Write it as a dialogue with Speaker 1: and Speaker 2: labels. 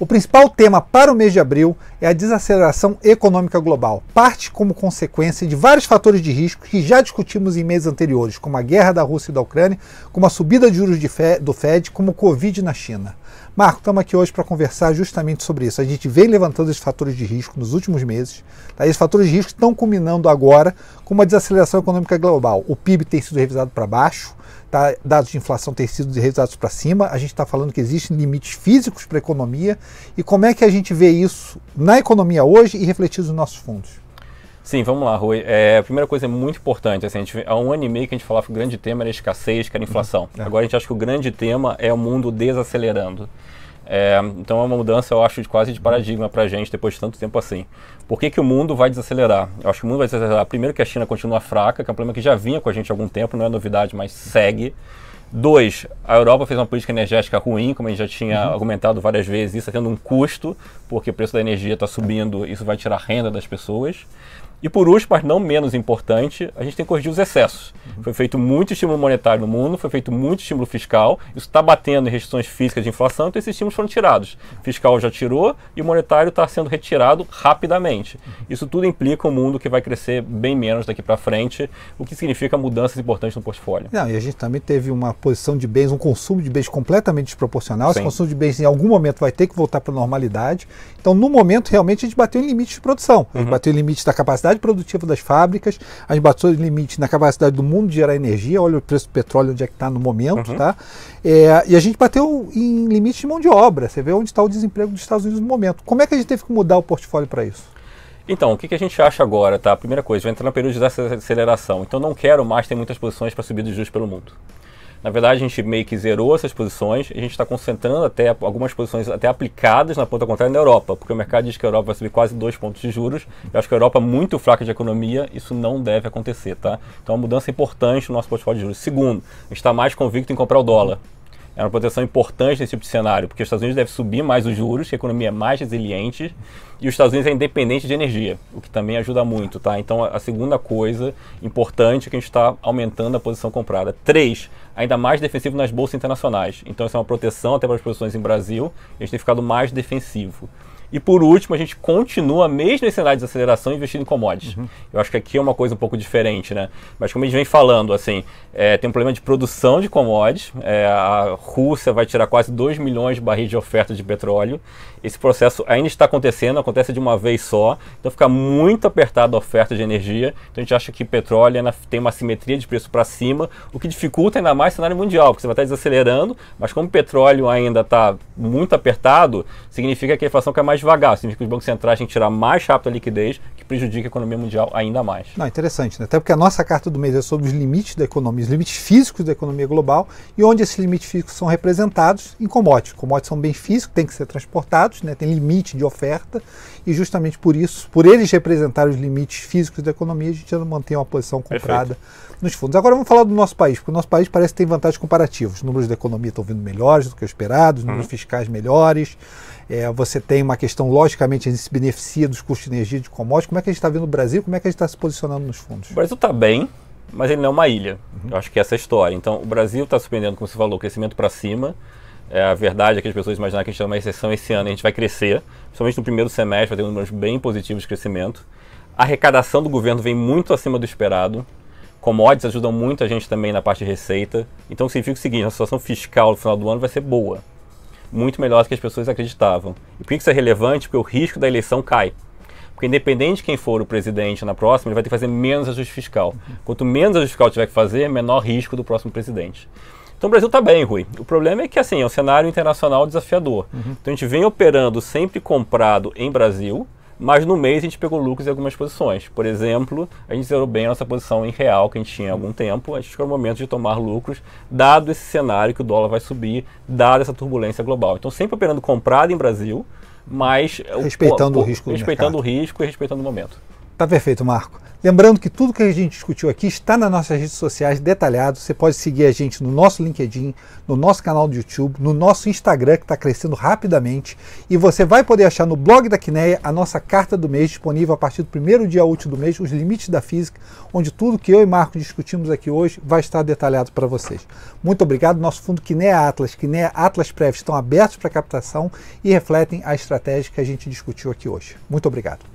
Speaker 1: O principal tema para o mês de abril é a desaceleração econômica global. Parte como consequência de vários fatores de risco que já discutimos em meses anteriores, como a guerra da Rússia e da Ucrânia, como a subida de juros de do Fed, como o Covid na China. Marco, estamos aqui hoje para conversar justamente sobre isso. A gente vem levantando esses fatores de risco nos últimos meses. Tá? Esses fatores de risco estão culminando agora com uma desaceleração econômica global. O PIB tem sido revisado para baixo, tá? dados de inflação têm sido revisados para cima. A gente está falando que existem limites físicos para a economia. E como é que a gente vê isso na economia hoje e refletidos nos nossos fundos?
Speaker 2: Sim, vamos lá, Rui. É, a primeira coisa é muito importante. Assim, gente, há um ano e meio que a gente falava que o grande tema era a escassez, que era a uhum. inflação. Uhum. Agora a gente acha que o grande tema é o mundo desacelerando. É, então é uma mudança, eu acho, de quase de paradigma para a gente depois de tanto tempo assim. Por que, que o mundo vai desacelerar? Eu acho que o mundo vai desacelerar. Primeiro que a China continua fraca, que é um problema que já vinha com a gente há algum tempo, não é novidade, mas segue. Dois, a Europa fez uma política energética ruim, como a gente já tinha uhum. argumentado várias vezes, isso está tendo um custo, porque o preço da energia está subindo, isso vai tirar renda das pessoas. E por último, mas não menos importante, a gente tem que corrigir os excessos. Uhum. Foi feito muito estímulo monetário no mundo, foi feito muito estímulo fiscal, isso está batendo em restrições físicas de inflação, então esses estímulos foram tirados. O fiscal já tirou e o monetário está sendo retirado rapidamente. Uhum. Isso tudo implica um mundo que vai crescer bem menos daqui para frente, o que significa mudanças importantes no portfólio.
Speaker 1: Não, e a gente também teve uma posição de bens, um consumo de bens completamente desproporcional. Sim. Esse consumo de bens em algum momento vai ter que voltar para a normalidade. Então, no momento, realmente, a gente bateu em limites de produção. A gente uhum. bateu em limites da capacidade capacidade produtiva das fábricas, a gente bateu limite na capacidade do mundo de gerar energia, olha o preço do petróleo onde é que está no momento, uhum. tá? É, e a gente bateu em limite de mão de obra, você vê onde está o desemprego dos Estados Unidos no momento. Como é que a gente teve que mudar o portfólio para isso?
Speaker 2: Então, o que, que, a gente acha agora, tá? Primeira coisa, vai entrar no período de desaceleração. Então, não quero mais ter muitas posições para subir dos juros pelo mundo. Na verdade, a gente meio que zerou essas posições a gente está concentrando até algumas posições até aplicadas na ponta contrária na Europa, porque o mercado diz que a Europa vai subir quase dois pontos de juros. Eu acho que a Europa é muito fraca de economia, isso não deve acontecer, tá? Então, é uma mudança importante no nosso portfólio de juros. Segundo, está mais convicto em comprar o dólar. É uma proteção importante nesse tipo de cenário, porque os Estados Unidos devem subir mais os juros, que a economia é mais resiliente, e os Estados Unidos é independente de energia, o que também ajuda muito, tá? Então, a segunda coisa importante é que a gente está aumentando a posição comprada. Três, ainda mais defensivo nas bolsas internacionais. Então, essa é uma proteção até para as posições em Brasil, a gente tem ficado mais defensivo. E por último, a gente continua, mesmo em cenário de aceleração, investindo em commodities. Uhum. Eu acho que aqui é uma coisa um pouco diferente, né? Mas como a gente vem falando, assim, é, tem um problema de produção de commodities. É, a Rússia vai tirar quase 2 milhões de barris de oferta de petróleo. Esse processo ainda está acontecendo, acontece de uma vez só. Então fica muito apertada a oferta de energia. Então a gente acha que petróleo tem uma simetria de preço para cima, o que dificulta ainda mais o cenário mundial, porque você vai estar desacelerando, mas como o petróleo ainda está muito apertado, significa que a inflação quer mais mais devagar, significa assim, que os bancos centrais têm que tirar mais rápido a liquidez, prejudica a economia mundial ainda mais.
Speaker 1: Não, interessante, né? até porque a nossa carta do mês é sobre os limites da economia, os limites físicos da economia global e onde esses limites físicos são representados em commodities. Commodities são bem físicos, têm que ser transportados, né? tem limite de oferta e justamente por isso, por eles representarem os limites físicos da economia, a gente ainda mantém uma posição comprada Perfeito. nos fundos. Agora vamos falar do nosso país, porque o nosso país parece que tem vantagens comparativas. Os números da economia estão vindo melhores do que esperados, os números uhum. fiscais melhores, é, você tem uma questão, logicamente, a gente se beneficia dos custos de energia de commodities. Como como é que a gente está vendo o Brasil? Como é que a gente está se posicionando nos fundos? O
Speaker 2: Brasil está bem, mas ele não é uma ilha. Uhum. Eu acho que essa é a história. Então, o Brasil está suspendendo como você falou, o crescimento para cima. É, a verdade é que as pessoas imaginam que a gente está numa recessão esse ano. A gente vai crescer, principalmente no primeiro semestre, vai ter números bem positivos de crescimento. A arrecadação do governo vem muito acima do esperado. Commodities ajudam muito a gente também na parte de receita. Então, significa o seguinte, a situação fiscal no final do ano vai ser boa. Muito melhor do que as pessoas acreditavam. E por que isso é relevante? Porque o risco da eleição cai. Porque independente de quem for o presidente na próxima, ele vai ter que fazer menos ajuste fiscal. Quanto menos ajuste fiscal tiver que fazer, menor risco do próximo presidente. Então o Brasil está bem, Rui. O problema é que assim, é um cenário internacional desafiador. Uhum. Então a gente vem operando sempre comprado em Brasil, mas no mês a gente pegou lucros em algumas posições. Por exemplo, a gente zerou bem a nossa posição em real, que a gente tinha há algum tempo. A gente ficou no momento de tomar lucros, dado esse cenário que o dólar vai subir, dada essa turbulência global. Então sempre operando comprado em Brasil, mas respeitando o, o, o risco, respeitando o risco e respeitando o momento.
Speaker 1: Tá perfeito, Marco. Lembrando que tudo que a gente discutiu aqui está nas nossas redes sociais detalhado. Você pode seguir a gente no nosso LinkedIn, no nosso canal do YouTube, no nosso Instagram, que está crescendo rapidamente. E você vai poder achar no blog da Quineia a nossa carta do mês, disponível a partir do primeiro dia útil do mês, os limites da física, onde tudo que eu e Marco discutimos aqui hoje vai estar detalhado para vocês. Muito obrigado. Nosso fundo Quineia Atlas, Quineia Atlas Prev estão abertos para captação e refletem a estratégia que a gente discutiu aqui hoje. Muito obrigado.